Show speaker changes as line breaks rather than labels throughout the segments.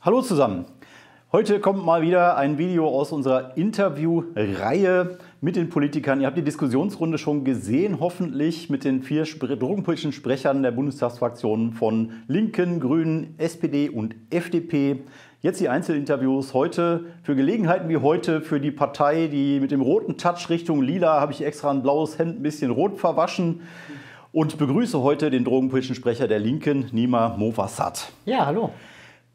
Hallo zusammen. Heute kommt mal wieder ein Video aus unserer Interviewreihe mit den Politikern. Ihr habt die Diskussionsrunde schon gesehen, hoffentlich mit den vier drogenpolitischen Sprechern der Bundestagsfraktionen von Linken, Grünen, SPD und FDP. Jetzt die Einzelinterviews heute für Gelegenheiten wie heute für die Partei, die mit dem roten Touch Richtung Lila habe ich extra ein blaues Hemd ein bisschen rot verwaschen und begrüße heute den drogenpolitischen Sprecher der Linken, Nima Movasat. Ja, hallo.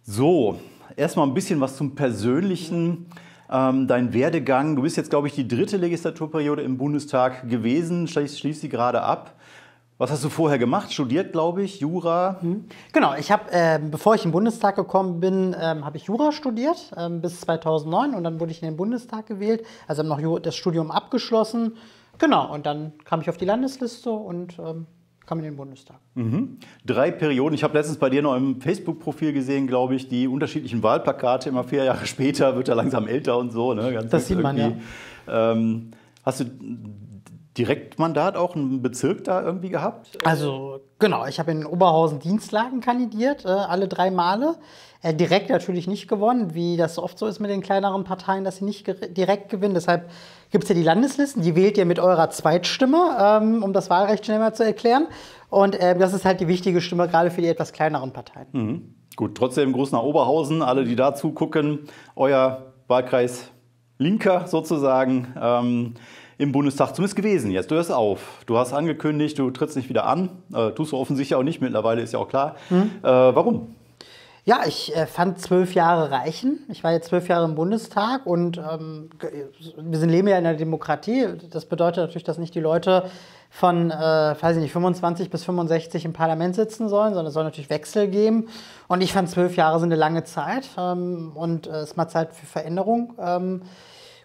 So, erstmal ein bisschen was zum Persönlichen. Ähm, dein Werdegang, du bist jetzt, glaube ich, die dritte Legislaturperiode im Bundestag gewesen, schließt schließ sie gerade ab. Was hast du vorher gemacht? Studiert, glaube ich, Jura?
Mhm. Genau, ich habe, äh, bevor ich in den Bundestag gekommen bin, ähm, habe ich Jura studiert ähm, bis 2009 und dann wurde ich in den Bundestag gewählt. Also habe noch das Studium abgeschlossen Genau, und dann kam ich auf die Landesliste und ähm, kam in den Bundestag.
Mhm. Drei Perioden. Ich habe letztens bei dir noch im Facebook-Profil gesehen, glaube ich, die unterschiedlichen Wahlplakate. Immer vier Jahre später wird er langsam älter und so. Ne? Ganz das sieht man ja. Ähm, hast du Direktmandat
auch einen Bezirk da irgendwie gehabt? Also genau, ich habe in Oberhausen Dienstlagen kandidiert, äh, alle drei Male. Äh, direkt natürlich nicht gewonnen, wie das oft so ist mit den kleineren Parteien, dass sie nicht direkt gewinnen. Deshalb gibt es ja die Landeslisten, die wählt ihr mit eurer Zweitstimme, ähm, um das Wahlrecht schnell mal zu erklären. Und äh, das ist halt die wichtige Stimme, gerade für die etwas kleineren Parteien.
Mhm. Gut, trotzdem Gruß nach Oberhausen, alle, die da zugucken. Euer Wahlkreis Linker sozusagen ähm, im Bundestag zumindest gewesen. Jetzt du hörst auf. Du hast angekündigt, du trittst nicht wieder an. Äh, tust du offensichtlich auch nicht, mittlerweile ist ja auch klar. Mhm. Äh,
warum? Ja, ich äh, fand zwölf Jahre reichen. Ich war jetzt zwölf Jahre im Bundestag und ähm, wir sind, leben ja in einer Demokratie. Das bedeutet natürlich, dass nicht die Leute von, äh, weiß ich nicht, 25 bis 65 im Parlament sitzen sollen, sondern es soll natürlich Wechsel geben. Und ich fand zwölf Jahre sind eine lange Zeit ähm, und äh, es äh, ist mal Zeit für Veränderung. Ähm,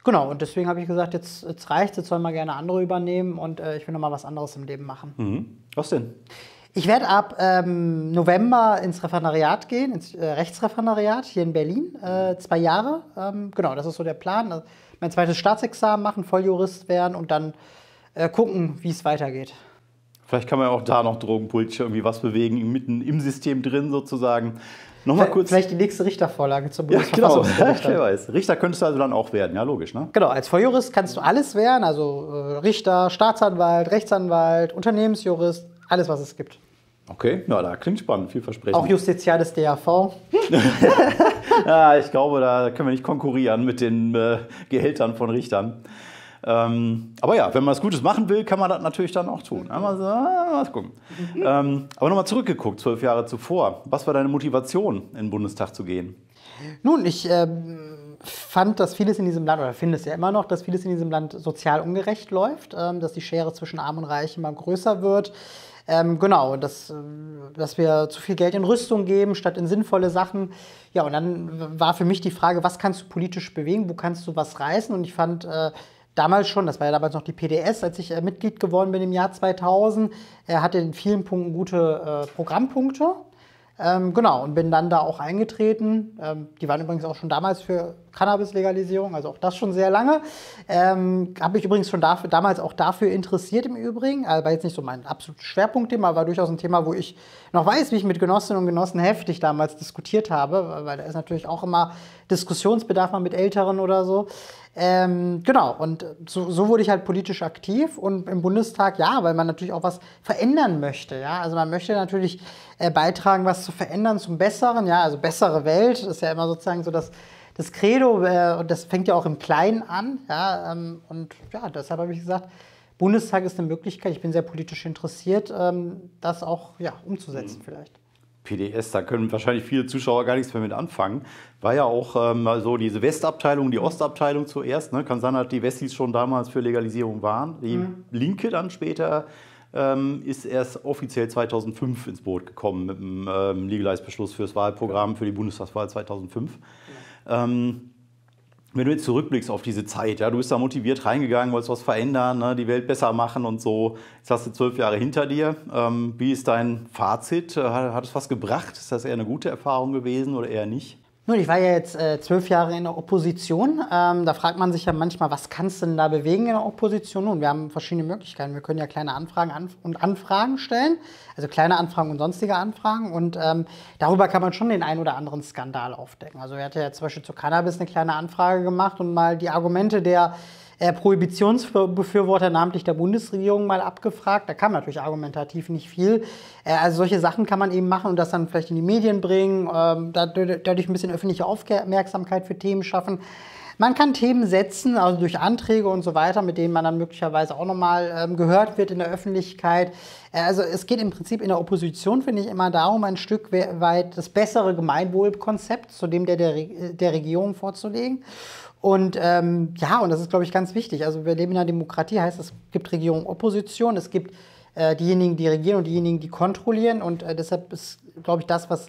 Genau, und deswegen habe ich gesagt, jetzt, jetzt reicht jetzt sollen wir gerne andere übernehmen und äh, ich will nochmal was anderes im Leben machen. Mhm. Was denn? Ich werde ab ähm, November ins Referendariat gehen, ins äh, Rechtsreferendariat hier in Berlin, äh, zwei Jahre. Ähm, genau, das ist so der Plan. Also mein zweites Staatsexamen machen, Volljurist werden und dann äh, gucken, wie es weitergeht.
Vielleicht kann man ja auch da noch Drogenpultchen irgendwie was bewegen, mitten im System drin sozusagen. Nochmal kurz.
Vielleicht die nächste Richtervorlage zum Bundesverfassungsgericht. Ja, genau. Wer
weiß. Richter könntest du also dann auch werden, ja, logisch, ne?
Genau, als Volljurist kannst du alles werden, also äh, Richter, Staatsanwalt, Rechtsanwalt, Unternehmensjurist, alles, was es gibt.
Okay, na, da klingt spannend, vielversprechend. Auch
Justiziales DAV.
ja, ich glaube, da können wir nicht konkurrieren mit den äh, Gehältern von Richtern. Ähm, aber ja, wenn man was Gutes machen will, kann man das natürlich dann auch tun. Einmal so, ah, mal gucken. Mhm. Ähm, aber nochmal zurückgeguckt, zwölf Jahre zuvor. Was war deine Motivation, in den Bundestag zu gehen?
Nun, ich. Ähm fand, dass vieles in diesem Land, oder finde es ja immer noch, dass vieles in diesem Land sozial ungerecht läuft, ähm, dass die Schere zwischen Arm und Reich immer größer wird, ähm, genau, dass, dass wir zu viel Geld in Rüstung geben, statt in sinnvolle Sachen. Ja, und dann war für mich die Frage, was kannst du politisch bewegen, wo kannst du was reißen? Und ich fand äh, damals schon, das war ja damals noch die PDS, als ich äh, Mitglied geworden bin im Jahr 2000, er hatte in vielen Punkten gute äh, Programmpunkte. Ähm, genau, und bin dann da auch eingetreten. Ähm, die waren übrigens auch schon damals für Cannabis-Legalisierung, also auch das schon sehr lange. Ähm, Habe ich übrigens schon dafür, damals auch dafür interessiert im Übrigen, äh, aber jetzt nicht so mein absolutes Schwerpunktthema, war durchaus ein Thema, wo ich noch weiß, wie ich mit Genossinnen und Genossen heftig damals diskutiert habe, weil da ist natürlich auch immer Diskussionsbedarf mal mit Älteren oder so. Ähm, genau, und so, so, wurde ich halt politisch aktiv und im Bundestag ja, weil man natürlich auch was verändern möchte. Ja? Also man möchte natürlich äh, beitragen, was zu verändern zum Besseren. Ja, also bessere Welt ist ja immer sozusagen so das das Credo, äh, das fängt ja auch im Kleinen an. Ja, ähm, und ja, deshalb habe ich gesagt, Bundestag ist eine Möglichkeit, ich bin sehr politisch interessiert, ähm, das auch ja, umzusetzen mhm. vielleicht.
PDS, da können wahrscheinlich viele Zuschauer gar nichts mehr mit anfangen. War ja auch ähm, so diese Westabteilung, die mhm. Ostabteilung zuerst. Ne? Kann sein, dass die Westis schon damals für Legalisierung waren. Die mhm. Linke dann später ähm, ist erst offiziell 2005 ins Boot gekommen mit dem ähm, Legalize-Beschluss fürs Wahlprogramm genau. für die Bundestagswahl 2005. Ja. Genau. Ähm, wenn du jetzt zurückblickst auf diese Zeit, ja, du bist da motiviert reingegangen, wolltest was verändern, ne, die Welt besser machen und so. Jetzt hast du zwölf Jahre hinter dir. Ähm, wie ist dein Fazit? Äh, hat, hat es was gebracht? Ist das eher eine gute Erfahrung gewesen oder eher nicht?
Nun, ich war ja jetzt äh, zwölf Jahre in der Opposition. Ähm, da fragt man sich ja manchmal, was kannst du denn da bewegen in der Opposition? Nun, wir haben verschiedene Möglichkeiten. Wir können ja kleine Anfragen an und Anfragen stellen, also kleine Anfragen und sonstige Anfragen. Und ähm, darüber kann man schon den einen oder anderen Skandal aufdecken. Also er hatte ja zum Beispiel zu Cannabis eine kleine Anfrage gemacht und mal die Argumente der äh, Prohibitionsbefürworter, namentlich der Bundesregierung, mal abgefragt. Da kam natürlich argumentativ nicht viel. Äh, also solche Sachen kann man eben machen und das dann vielleicht in die Medien bringen, ähm, dadurch, ein bisschen öffentliche Aufmerksamkeit für Themen schaffen. Man kann Themen setzen, also durch Anträge und so weiter, mit denen man dann möglicherweise auch nochmal ähm, gehört wird in der Öffentlichkeit. Äh, also es geht im Prinzip in der Opposition, finde ich, immer darum, ein Stück weit das bessere Gemeinwohlkonzept zu dem der, der, der Regierung vorzulegen. Und ähm, ja, und das ist, glaube ich, ganz wichtig. Also wir leben in einer Demokratie, heißt es gibt Regierung, Opposition, es gibt äh, diejenigen, die regieren und diejenigen, die kontrollieren. Und äh, deshalb ist, glaube ich, das, was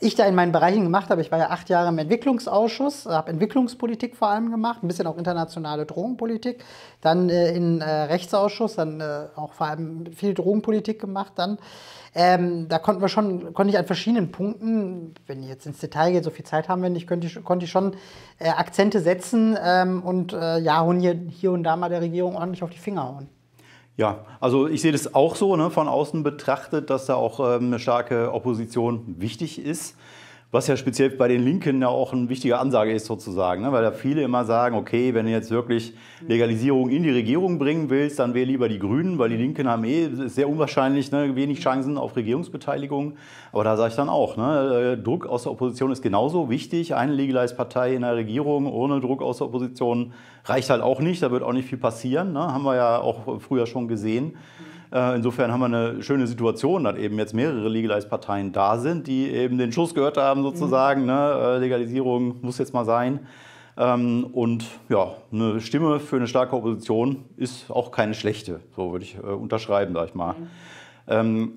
ich da in meinen Bereichen gemacht habe. Ich war ja acht Jahre im Entwicklungsausschuss, habe Entwicklungspolitik vor allem gemacht, ein bisschen auch internationale Drogenpolitik, dann äh, in äh, Rechtsausschuss, dann äh, auch vor allem viel Drogenpolitik gemacht. Dann ähm, da konnten wir schon, konnte ich an verschiedenen Punkten, wenn ich jetzt ins Detail gehe, so viel Zeit haben wir nicht, könnte ich, konnte ich schon äh, Akzente setzen ähm, und äh, ja, hier, hier und da mal der Regierung ordentlich auf die Finger hauen.
Ja, also ich sehe das auch so, ne, von außen betrachtet, dass da auch ähm, eine starke Opposition wichtig ist was ja speziell bei den Linken ja auch eine wichtige Ansage ist sozusagen, ne? weil da viele immer sagen, okay, wenn du jetzt wirklich Legalisierung in die Regierung bringen willst, dann wäre lieber die Grünen, weil die Linken haben eh, sehr unwahrscheinlich, ne? wenig Chancen auf Regierungsbeteiligung. Aber da sage ich dann auch, ne? Äh, Druck aus der Opposition ist genauso wichtig. Eine Legalize-Partei in der Regierung ohne Druck aus der Opposition reicht halt auch nicht, da wird auch nicht viel passieren, Ne? haben wir ja auch früher schon gesehen. Äh, insofern haben wir eine schöne Situation, dass eben jetzt mehrere Legalize-Parteien da sind, die eben den Schuss gehört haben sozusagen. Mhm. Ne? Äh, Legalisierung muss jetzt mal sein. Ähm, und ja, eine Stimme für eine starke Opposition ist auch keine schlechte. So würde ich äh, unterschreiben, sag ich mal. Mhm. Ähm,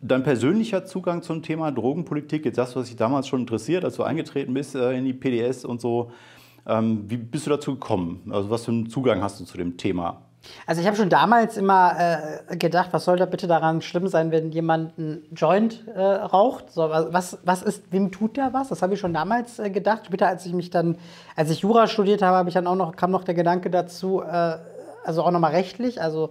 dein persönlicher Zugang zum Thema Drogenpolitik, jetzt das, was dich damals schon interessiert, als du eingetreten bist in die PDS und so, ähm, wie bist du dazu gekommen? Also was für einen Zugang hast du zu dem Thema?
Also ich habe schon damals immer äh, gedacht, was soll da bitte daran schlimm sein, wenn jemand einen Joint äh, raucht? So, was, was ist, wem tut der was? Das habe ich schon damals äh, gedacht. Später, als ich mich dann, als ich Jura studiert habe, habe ich dann auch noch, kam noch der Gedanke dazu, äh, also auch nochmal rechtlich, also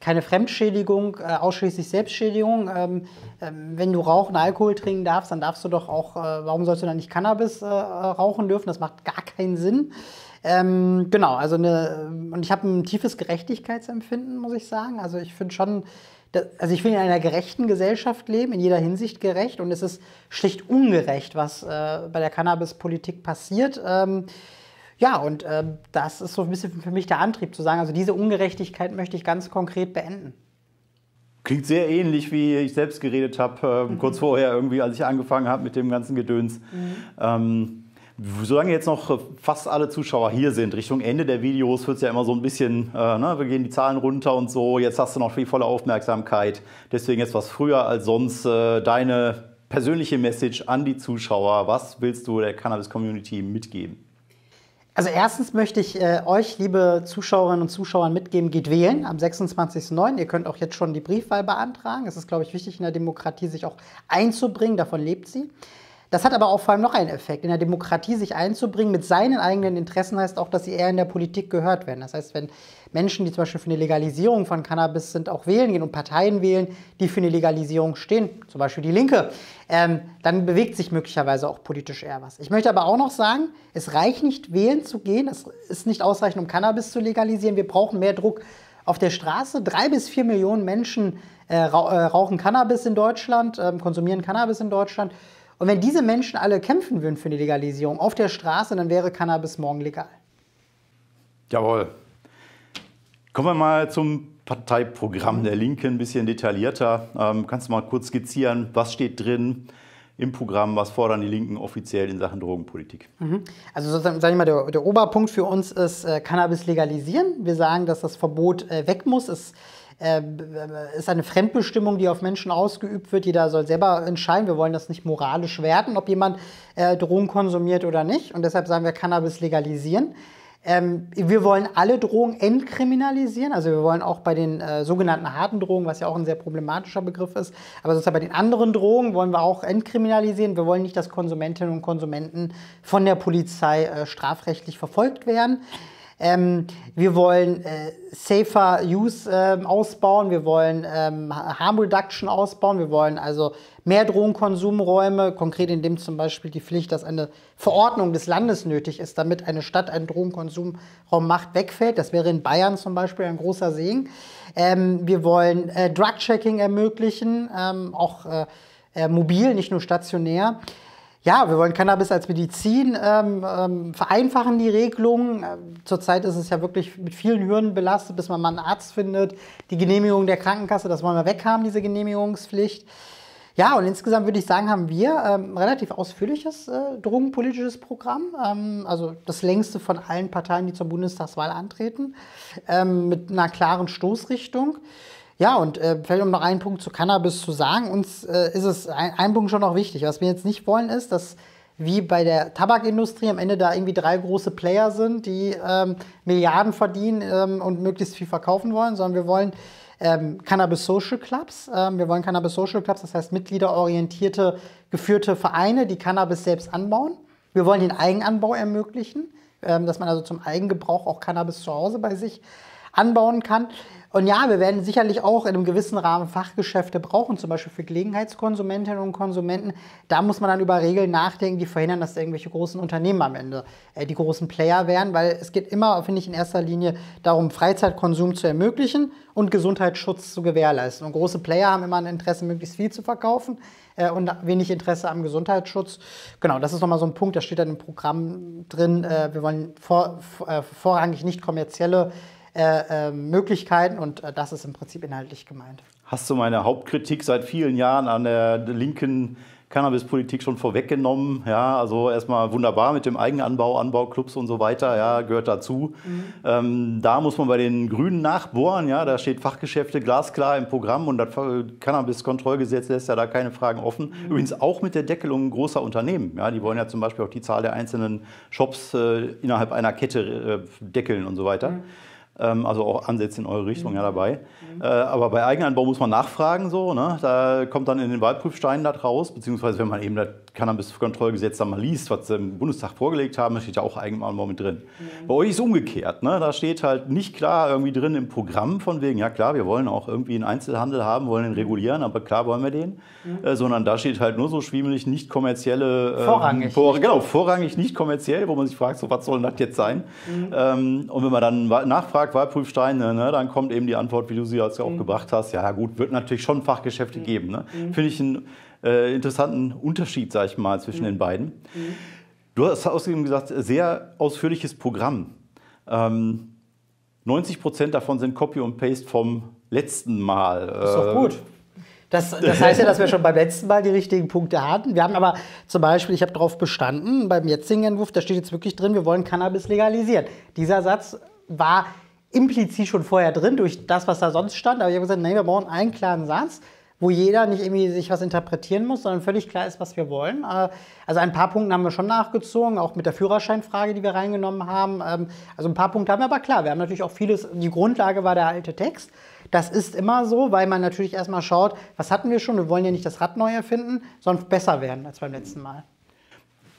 keine Fremdschädigung, äh, ausschließlich Selbstschädigung. Ähm, ähm, wenn du rauchen, Alkohol trinken darfst, dann darfst du doch auch, äh, warum sollst du dann nicht Cannabis rauchen dürfen? Das macht gar keinen Sinn. Ähm, genau, also eine, ähm, und ich habe ein tiefes Gerechtigkeitsempfinden, muss ich sagen. Also ich finde schon, also ich will in einer gerechten Gesellschaft leben, in jeder Hinsicht gerecht und es ist schlicht ungerecht, was äh, bei der Cannabis-Politik passiert. Ähm, ja, und äh, das ist so ein bisschen für mich der Antrieb zu sagen, also diese Ungerechtigkeit möchte ich ganz konkret beenden.
Klingt sehr ähnlich, wie ich selbst geredet habe, äh, mhm. kurz vorher irgendwie, als ich angefangen habe mit dem ganzen Gedöns. Mhm. Ähm, solange jetzt noch äh, fast alle Zuschauer hier sind, Richtung Ende der Videos wird es ja immer so ein bisschen, äh, ne, wir gehen die Zahlen runter und so, jetzt hast du noch viel volle Aufmerksamkeit. Deswegen jetzt was früher als sonst äh, deine persönliche Message an die Zuschauer. Was willst du der Cannabis-Community mitgeben?
Also erstens möchte ich äh, euch, liebe Zuschauerinnen und Zuschauer, mitgeben, geht wählen am 26.09. Ihr könnt auch jetzt schon die Briefwahl beantragen. Es ist, glaube ich, wichtig in der Demokratie, sich auch einzubringen. Davon lebt sie. Das hat aber auch vor allem noch einen Effekt. In der Demokratie sich einzubringen mit seinen eigenen Interessen heißt auch, dass sie eher in der Politik gehört werden. Das heißt, wenn Menschen, die zum Beispiel für eine Legalisierung von Cannabis sind, auch wählen gehen und Parteien wählen, die für eine Legalisierung stehen, zum Beispiel die Linke, ähm, dann bewegt sich möglicherweise auch politisch eher was. Ich möchte aber auch noch sagen, es reicht nicht, wählen zu gehen. Es ist nicht ausreichend, um Cannabis zu legalisieren. Wir brauchen mehr Druck auf der Straße. Drei bis vier Millionen Menschen äh, äh rauchen Cannabis in Deutschland, äh, konsumieren Cannabis in Deutschland. Und wenn diese Menschen alle kämpfen würden für die Legalisierung auf der Straße, dann wäre Cannabis morgen legal.
Jawohl. Kommen wir mal zum Parteiprogramm der Linken ein bisschen detaillierter. Ähm, kannst du mal kurz skizzieren, was steht drin? im Programm, was fordern die Linken offiziell in Sachen Drogenpolitik?
Mhm. Also sozusagen, sage ich mal, der, der, Oberpunkt für uns ist äh, Cannabis legalisieren. Wir sagen, dass das Verbot äh, weg muss. Es ähm, äh, ist eine Fremdbestimmung, die auf Menschen ausgeübt wird. Jeder soll selber entscheiden. Wir wollen das nicht moralisch werten, ob jemand äh, Drogen konsumiert oder nicht. Und deshalb sagen wir Cannabis legalisieren. Ähm, wir wollen alle Drogen entkriminalisieren, also wir wollen auch bei den äh, sogenannten harten Drogen, was ja auch ein sehr problematischer Begriff ist, aber sozusagen bei den anderen Drogen wollen wir auch entkriminalisieren. Wir wollen nicht, dass Konsumentinnen und Konsumenten von der Polizei äh, strafrechtlich verfolgt werden. Ähm, wir wollen äh, Safer Use äh, ausbauen, wir wollen ähm, Harm Reduction ausbauen, wir wollen also mehr Drogenkonsumräume, konkret indem zum Beispiel die Pflicht, dass eine Verordnung des Landes nötig ist, damit eine Stadt einen Drogenkonsumraum macht, wegfällt. Das wäre in Bayern zum Beispiel ein großer Segen. Ähm, wir wollen äh, Drug-Checking ermöglichen, ähm, auch äh, äh mobil, nicht nur stationär. Ja, wir wollen Cannabis als Medizin ähm, ähm, vereinfachen, die Regelungen. Äh, zurzeit ist es ja wirklich mit vielen Hürden belastet, bis man mal einen Arzt findet. Die Genehmigung der Krankenkasse, das wollen wir weghaben, diese Genehmigungspflicht. Ja, und insgesamt würde ich sagen, haben wir ähm, relativ ausführliches äh, drogenpolitisches Programm, ähm, also das längste von allen Parteien, die zur Bundestagswahl antreten, ähm, mit einer klaren Stoßrichtung. Ja, und äh, vielleicht um noch einen Punkt zu Cannabis zu sagen, uns äh, ist es ein, ein Punkt schon noch wichtig. Was wir jetzt nicht wollen, ist, dass wie bei der Tabakindustrie am Ende da irgendwie drei große Player sind, die ähm, Milliarden verdienen ähm, und möglichst viel verkaufen wollen, sondern wir wollen ähm, Cannabis Social Clubs. Ähm, wir wollen Cannabis Social Clubs, das heißt mitgliederorientierte, geführte Vereine, die Cannabis selbst anbauen. Wir wollen den Eigenanbau ermöglichen, ähm, dass man also zum Eigengebrauch auch Cannabis zu Hause bei sich anbauen kann. Und ja, wir werden sicherlich auch in einem gewissen Rahmen Fachgeschäfte brauchen, zum Beispiel für Gelegenheitskonsumentinnen und Konsumenten. Da muss man dann über Regeln nachdenken, die verhindern, dass irgendwelche großen Unternehmen am Ende äh, die großen Player werden, weil es geht immer, finde ich, in erster Linie darum, Freizeitkonsum zu ermöglichen und Gesundheitsschutz zu gewährleisten. Und große Player haben immer ein Interesse, möglichst viel zu verkaufen äh, und wenig Interesse am Gesundheitsschutz. Genau, das ist nochmal so ein Punkt, da steht dann im Programm drin, äh, wir wollen vor, äh, vorrangig nicht kommerzielle äh, ähm, Möglichkeiten und äh, das ist im Prinzip inhaltlich gemeint.
Hast du meine Hauptkritik seit vielen Jahren an der linken Cannabispolitik schon vorweggenommen. Ja, also erstmal wunderbar mit dem Eigenanbau, Anbauclubs und so weiter, ja, gehört dazu. Mhm. Ähm, da muss man bei den Grünen nachbohren, ja, da steht Fachgeschäfte glasklar im Programm und das Cannabiskontrollgesetz lässt ja da keine Fragen offen. Mhm. Übrigens auch mit der Deckelung großer Unternehmen, ja, die wollen ja zum Beispiel auch die Zahl der einzelnen Shops äh, innerhalb einer Kette äh, deckeln und so weiter. Mhm. Ähm, also auch Ansätze in eure Richtung mhm. ja dabei. Mhm. Äh, aber bei Eigenanbau muss man nachfragen, so, ne? da kommt dann in den Wahlprüfsteinen das raus, beziehungsweise wenn man eben das Cannabis-Kontrollgesetz dann mal liest, was sie im Bundestag vorgelegt haben, steht ja auch Eigenanbau mit drin. Mhm. Bei euch ist es umgekehrt, ne? da steht halt nicht klar irgendwie drin im Programm von wegen, ja klar, wir wollen auch irgendwie einen Einzelhandel haben, wollen den regulieren, aber klar wollen wir den, mhm. äh, sondern da steht halt nur so schwimmelig nicht kommerzielle... Äh, vorrangig. Vor, genau, vorrangig nicht kommerziell, wo man sich fragt, so was soll das jetzt sein? Mhm. Ähm, und wenn man dann nachfragt, fragt, Wahlprüfsteine, ne, ne, dann kommt eben die Antwort, wie du sie jetzt auch mhm. gebracht hast. Ja, gut, wird natürlich schon Fachgeschäfte mhm. geben. Ne? Mhm. Finde ich einen äh, interessanten Unterschied, sage ich mal, zwischen mhm. den beiden. Mhm. Du hast außerdem gesagt, sehr ausführliches Programm. Ähm, 90 Prozent davon sind Copy und Paste vom letzten Mal. Das äh, ist doch gut.
Das, das, heißt ja, dass wir schon beim letzten Mal die richtigen Punkte hatten. Wir haben aber zum Beispiel, ich habe darauf bestanden, beim jetzigen Entwurf, da steht jetzt wirklich drin, wir wollen Cannabis legalisieren. Dieser Satz war implizit schon vorher drin durch das, was da sonst stand. Aber ich habe gesagt, nein, wir brauchen einen klaren Satz, wo jeder nicht irgendwie sich was interpretieren muss, sondern völlig klar ist, was wir wollen. Äh, also ein paar Punkte haben wir schon nachgezogen, auch mit der Führerscheinfrage, die wir reingenommen haben. Ähm, also ein paar Punkte haben wir aber klar. Wir haben natürlich auch vieles, die Grundlage war der alte Text. Das ist immer so, weil man natürlich erstmal schaut, was hatten wir schon, wir wollen ja nicht das Rad neu erfinden, sondern besser werden als beim letzten Mal.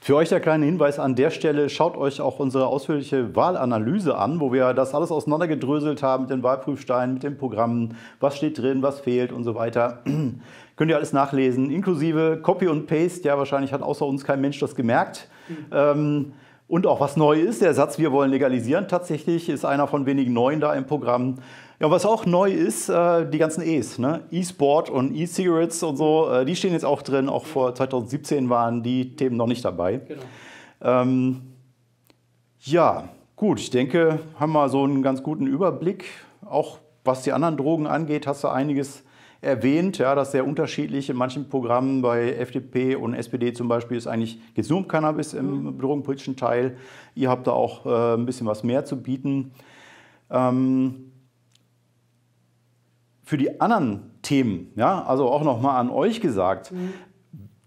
Für euch der kleine Hinweis an der Stelle, schaut euch auch unsere ausführliche Wahlanalyse an, wo wir das alles auseinandergedröselt haben mit den Wahlprüfsteinen, mit den Programmen, was steht drin, was fehlt und so weiter. Könnt ihr alles nachlesen, inklusive Copy und Paste. Ja, wahrscheinlich hat außer uns kein Mensch das gemerkt. Mhm. Ähm, und auch was neu ist, der Satz, wir wollen legalisieren, tatsächlich ist einer von wenigen neuen da im Programm. Ja, was auch neu ist, äh, die ganzen E's, ne? E-Sport und E-Cigarettes und so, äh, die stehen jetzt auch drin. Auch vor 2017 waren die Themen noch nicht dabei. Genau. Ähm, ja, gut, ich denke, haben wir so einen ganz guten Überblick. Auch was die anderen Drogen angeht, hast du einiges erwähnt, ja, das ist sehr unterschiedlich. In manchen Programmen bei FDP und SPD zum Beispiel ist eigentlich geht nur um Cannabis im mhm. drogenpolitischen Teil. Ihr habt da auch äh, ein bisschen was mehr zu bieten. Ähm, für die anderen Themen, ja, also auch nochmal an euch gesagt, mhm.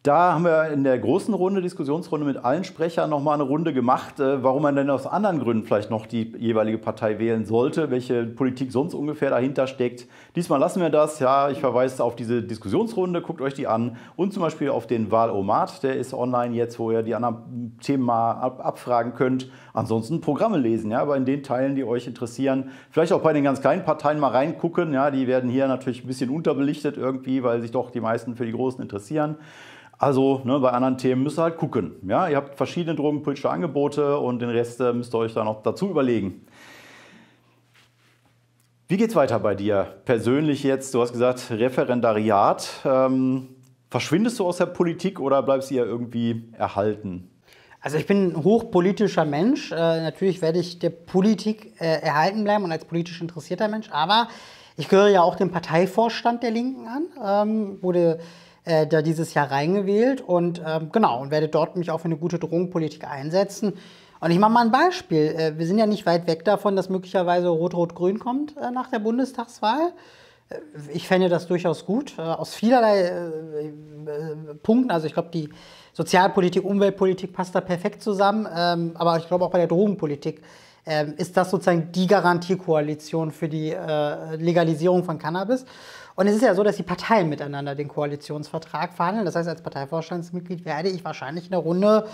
Da haben wir in der großen Runde, Diskussionsrunde mit allen Sprechern nochmal eine Runde gemacht, äh, warum man denn aus anderen Gründen vielleicht noch die jeweilige Partei wählen sollte, welche Politik sonst ungefähr dahinter steckt. Diesmal lassen wir das. Ja, ich verweise auf diese Diskussionsrunde, guckt euch die an und zum Beispiel auf den Wahlomat, der ist online jetzt, wo ihr die anderen Themen mal ab abfragen könnt. Ansonsten Programme lesen, ja, aber in den Teilen, die euch interessieren. Vielleicht auch bei den ganz kleinen Parteien mal reingucken. Ja, die werden hier natürlich ein bisschen unterbelichtet irgendwie, weil sich doch die meisten für die Großen interessieren. Also ne, bei anderen Themen müsst ihr halt gucken. Ja? Ihr habt verschiedene drogenpolitische Angebote und den Rest äh, müsst ihr euch dann noch dazu überlegen. Wie geht es weiter bei dir persönlich jetzt? Du hast gesagt Referendariat. Ähm, verschwindest du aus der Politik oder bleibst du ja irgendwie erhalten?
Also ich bin ein hochpolitischer Mensch. Äh, natürlich werde ich der Politik äh, erhalten bleiben und als politisch interessierter Mensch. Aber ich gehöre ja auch dem Parteivorstand der Linken an. Ähm, wurde äh, da dieses Jahr reingewählt und ähm, genau, und werde dort mich auch für eine gute Drogenpolitik einsetzen. Und ich mache mal ein Beispiel. Äh, wir sind ja nicht weit weg davon, dass möglicherweise Rot-Rot-Grün kommt äh, nach der Bundestagswahl. Äh, ich fände das durchaus gut, äh, aus vielerlei äh, Punkten. Also ich glaube, die Sozialpolitik, Umweltpolitik passt da perfekt zusammen. Ähm, aber ich glaube auch bei der Drogenpolitik ähm, ist das sozusagen die Garantiekoalition für die äh, Legalisierung von Cannabis? Und es ist ja so, dass die Parteien miteinander den Koalitionsvertrag verhandeln. Das heißt, als Parteivorstandsmitglied werde ich wahrscheinlich in der Runde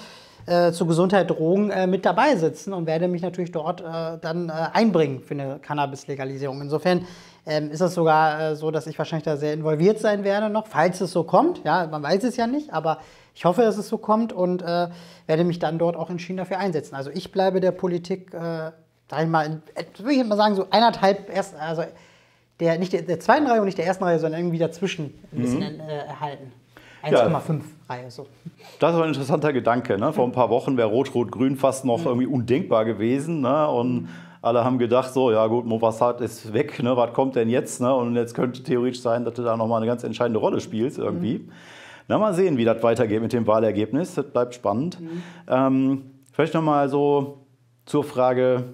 äh, zu Gesundheit, Drogen äh, mit dabei sitzen und werde mich natürlich dort äh, dann äh, einbringen für eine Cannabis-Legalisierung. Insofern ähm, ist es sogar äh, so, dass ich wahrscheinlich da sehr involviert sein werde noch, falls es so kommt. Ja, man weiß es ja nicht, aber ich hoffe, dass es so kommt und äh, werde mich dann dort auch entschieden dafür einsetzen. Also ich bleibe der Politik, äh, sag ich mal, äh, würde ich mal sagen, so eineinhalb, erst, also der, nicht der, der, zweiten Reihe und nicht der ersten Reihe, sondern irgendwie dazwischen ein mhm. bisschen äh, erhalten. 1,5 ja. Reihe so.
Das war ein interessanter Gedanke. Ne? Vor ein paar Wochen wäre Rot-Rot-Grün fast noch mhm. irgendwie undenkbar gewesen. Ne? Und mhm. alle haben gedacht, so, ja gut, Mopassat ist weg, ne? was kommt denn jetzt? Ne? Und jetzt könnte theoretisch sein, dass du da nochmal eine ganz entscheidende Rolle spielst irgendwie. Mhm. Na, mal sehen, wie das weitergeht mit dem Wahlergebnis. Das bleibt spannend. Mhm. Ähm, vielleicht nochmal so zur Frage,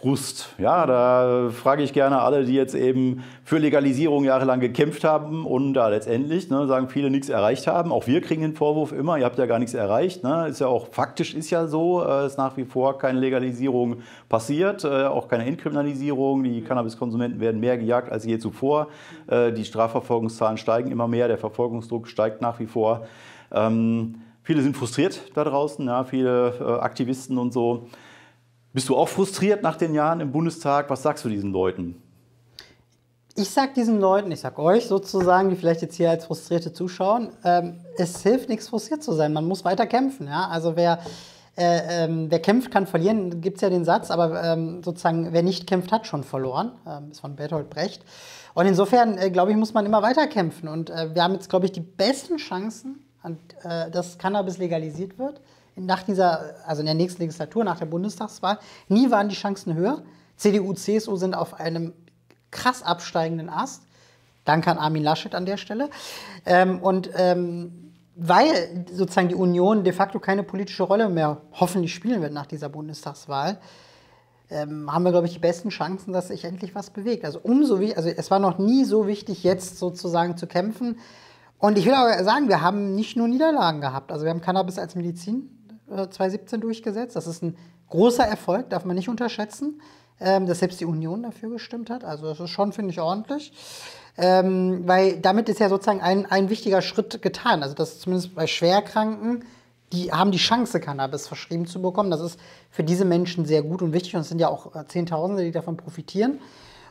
Frust. Ja, da frage ich gerne alle, die jetzt eben für Legalisierung jahrelang gekämpft haben und da letztendlich, ne, sagen viele, nichts erreicht haben. Auch wir kriegen den Vorwurf immer, ihr habt ja gar nichts erreicht. Ne. Ist ja auch faktisch ist ja so, äh, ist nach wie vor keine Legalisierung passiert, äh, auch keine Entkriminalisierung. Die Cannabiskonsumenten werden mehr gejagt als je zuvor. Äh, die Strafverfolgungszahlen steigen immer mehr, der Verfolgungsdruck steigt nach wie vor. Ähm, viele sind frustriert da draußen, ja, viele Aktivisten und so. Bist du auch frustriert nach den Jahren im Bundestag? Was sagst du diesen Leuten?
Ich sag diesen Leuten, ich sag euch sozusagen, die vielleicht jetzt hier als Frustrierte zuschauen, ähm, es hilft nichts, frustriert zu sein. Man muss weiter kämpfen. Ja? Also wer, äh, ähm, wer kämpft, kann verlieren, gibt es ja den Satz, aber ähm, sozusagen, wer nicht kämpft, hat schon verloren, ähm, ist von Bertolt Brecht. Und insofern, äh, glaube ich, muss man immer weiter kämpfen. Und äh, wir haben jetzt, glaube ich, die besten Chancen, an, äh, dass Cannabis legalisiert wird nach dieser, also in der nächsten Legislatur, nach der Bundestagswahl, nie waren die Chancen höher. CDU, CSU sind auf einem krass absteigenden Ast. Danke an Armin Laschet an der Stelle. Ähm, und ähm, weil sozusagen die Union de facto keine politische Rolle mehr hoffentlich spielen wird nach dieser Bundestagswahl, ähm, haben wir, glaube ich, die besten Chancen, dass sich endlich was bewegt. Also umso also es war noch nie so wichtig, jetzt sozusagen zu kämpfen. Und ich will auch sagen, wir haben nicht nur Niederlagen gehabt. Also wir haben Cannabis als Medizin 2017 äh, durchgesetzt. Das ist ein großer Erfolg, darf man nicht unterschätzen, ähm, dass selbst die Union dafür gestimmt hat. Also das ist schon, finde ich, ordentlich. Ähm, weil damit ist ja sozusagen ein, ein wichtiger Schritt getan. Also das zumindest bei Schwerkranken, die haben die Chance, Cannabis verschrieben zu bekommen. Das ist für diese Menschen sehr gut und wichtig und es sind ja auch äh, Zehntausende, die davon profitieren.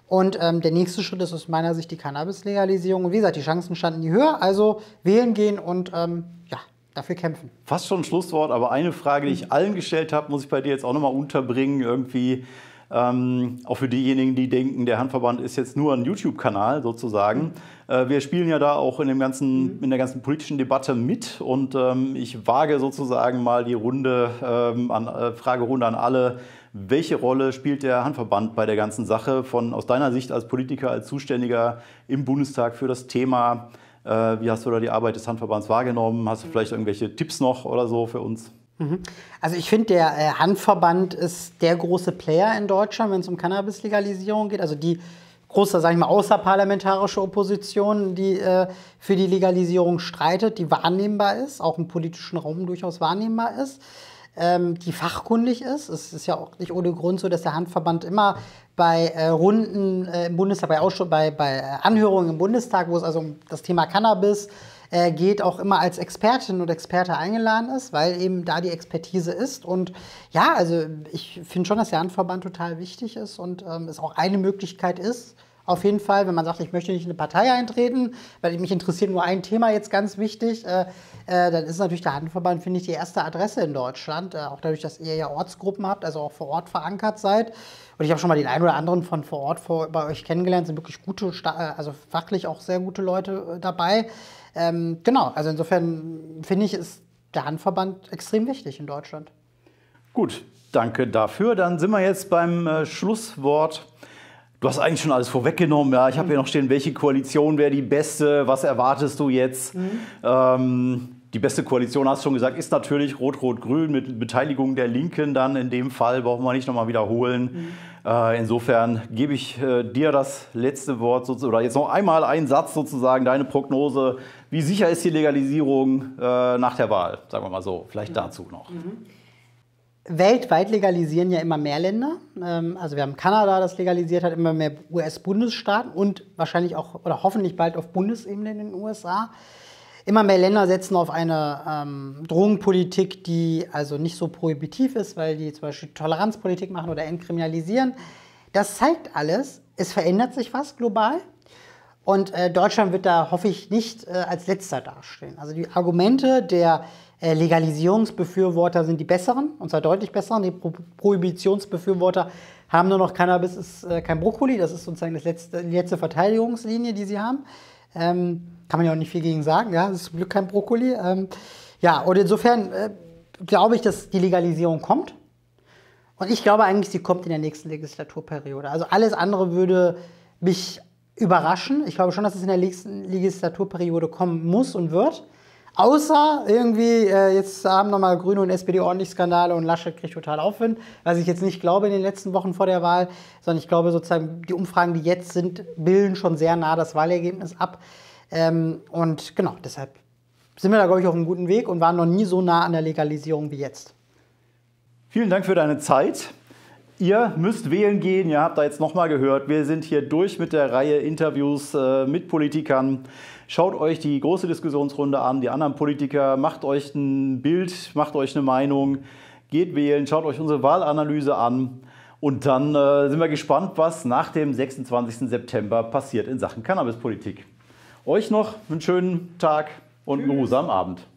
Und ähm, der nächste Schritt ist aus meiner Sicht die Cannabis-Legalisierung. Und wie gesagt, die Chancen standen nie höher. Also wählen gehen und ähm, ja, dafür kämpfen.
Fast schon ein Schlusswort, aber eine Frage, die ich allen gestellt habe, muss ich bei dir jetzt auch nochmal unterbringen. Irgendwie ähm, auch für diejenigen, die denken, der Handverband ist jetzt nur ein YouTube-Kanal sozusagen. Äh, wir spielen ja da auch in, dem ganzen, in der ganzen politischen Debatte mit und ähm, ich wage sozusagen mal die Runde, ähm, an, äh, Fragerunde an alle. Welche Rolle spielt der Handverband bei der ganzen Sache von aus deiner Sicht als Politiker, als Zuständiger im Bundestag für das Thema äh, wie hast du da die Arbeit des Handverbands wahrgenommen? Hast du vielleicht irgendwelche Tipps noch oder so für uns?
Mhm. Also ich finde, der äh, Handverband ist der große Player in Deutschland, wenn es um Cannabis-Legalisierung geht. Also die große, sage ich mal, außerparlamentarische Opposition, die äh, für die Legalisierung streitet, die wahrnehmbar ist, auch im politischen Raum durchaus wahrnehmbar ist ähm, die fachkundig ist. Es ist ja auch nicht ohne Grund so, dass der Handverband immer bei äh, Runden äh, im Bundestag, bei, Ausschuss, bei, bei Anhörungen im Bundestag, wo es also um das Thema Cannabis äh, geht, auch immer als Expertin und Experte eingeladen ist, weil eben da die Expertise ist. Und ja, also ich finde schon, dass der Handverband total wichtig ist und ähm, es auch eine Möglichkeit ist, auf jeden Fall, wenn man sagt, ich möchte nicht in eine Partei eintreten, weil mich interessiert nur ein Thema jetzt ganz wichtig, äh, äh, dann ist natürlich der Handverband, finde ich, die erste Adresse in Deutschland. Äh, auch dadurch, dass ihr ja Ortsgruppen habt, also auch vor Ort verankert seid. Und ich habe schon mal den einen oder anderen von vor Ort vor, bei euch kennengelernt, sind wirklich gute, äh, also fachlich auch sehr gute Leute äh, dabei. Ähm, genau, also insofern finde ich, ist der Handverband extrem wichtig in Deutschland.
Gut, danke dafür. Dann sind wir jetzt beim äh, Schlusswort Du hast eigentlich schon alles vorweggenommen. Ja, ich habe hier mhm. noch stehen, welche Koalition wäre die beste? Was erwartest du jetzt? Mhm. Ähm, die beste Koalition, hast du schon gesagt, ist natürlich Rot-Rot-Grün mit Beteiligung der Linken dann in dem Fall, brauchen wir nicht nochmal wiederholen. Mhm. Äh, insofern gebe ich äh, dir das letzte Wort oder jetzt noch einmal einen Satz sozusagen, deine Prognose. Wie sicher ist die Legalisierung äh, nach der Wahl? Sagen wir mal so, vielleicht mhm. dazu noch.
Mhm weltweit legalisieren ja immer mehr Länder. Ähm, also wir haben Kanada, das legalisiert hat, immer mehr US-Bundesstaaten und wahrscheinlich auch oder hoffentlich bald auf Bundesebene in den USA. Immer mehr Länder setzen auf eine ähm, Drogenpolitik, die also nicht so prohibitiv ist, weil die zum Beispiel Toleranzpolitik machen oder entkriminalisieren. Das zeigt alles, es verändert sich was global. Und äh, Deutschland wird da, hoffe ich, nicht äh, als letzter dastehen. Also die Argumente der äh, Legalisierungsbefürworter sind die besseren, und zwar deutlich besseren. Die Pro Prohibitionsbefürworter haben nur noch Cannabis ist äh, kein Brokkoli. Das ist sozusagen das letzte, die letzte Verteidigungslinie, die sie haben. Ähm, kann man ja auch nicht viel gegen sagen. Ja, das ist zum Glück kein Brokkoli. Ähm, ja, und insofern äh, glaube ich, dass die Legalisierung kommt. Und ich glaube eigentlich, sie kommt in der nächsten Legislaturperiode. Also alles andere würde mich überraschen. Ich glaube schon, dass es in der nächsten Legislaturperiode kommen muss und wird. Außer irgendwie, äh, jetzt haben nochmal Grüne und SPD ordentlich Skandale und Laschet kriegt total Aufwind, was ich jetzt nicht glaube in den letzten Wochen vor der Wahl, sondern ich glaube sozusagen, die Umfragen, die jetzt sind, bilden schon sehr nah das Wahlergebnis ab. Ähm, und genau, deshalb sind wir da, glaube ich, auf einem guten Weg und waren noch nie so nah an der Legalisierung wie jetzt.
Vielen Dank für deine Zeit. Ihr müsst wählen gehen, ihr habt da jetzt nochmal gehört. Wir sind hier durch mit der Reihe Interviews äh, mit Politikern. Schaut euch die große Diskussionsrunde an, die anderen Politiker, macht euch ein Bild, macht euch eine Meinung, geht wählen, schaut euch unsere Wahlanalyse an. Und dann äh, sind wir gespannt, was nach dem 26. September passiert in Sachen Cannabispolitik. Euch noch einen schönen Tag und einen ruhsamen Abend.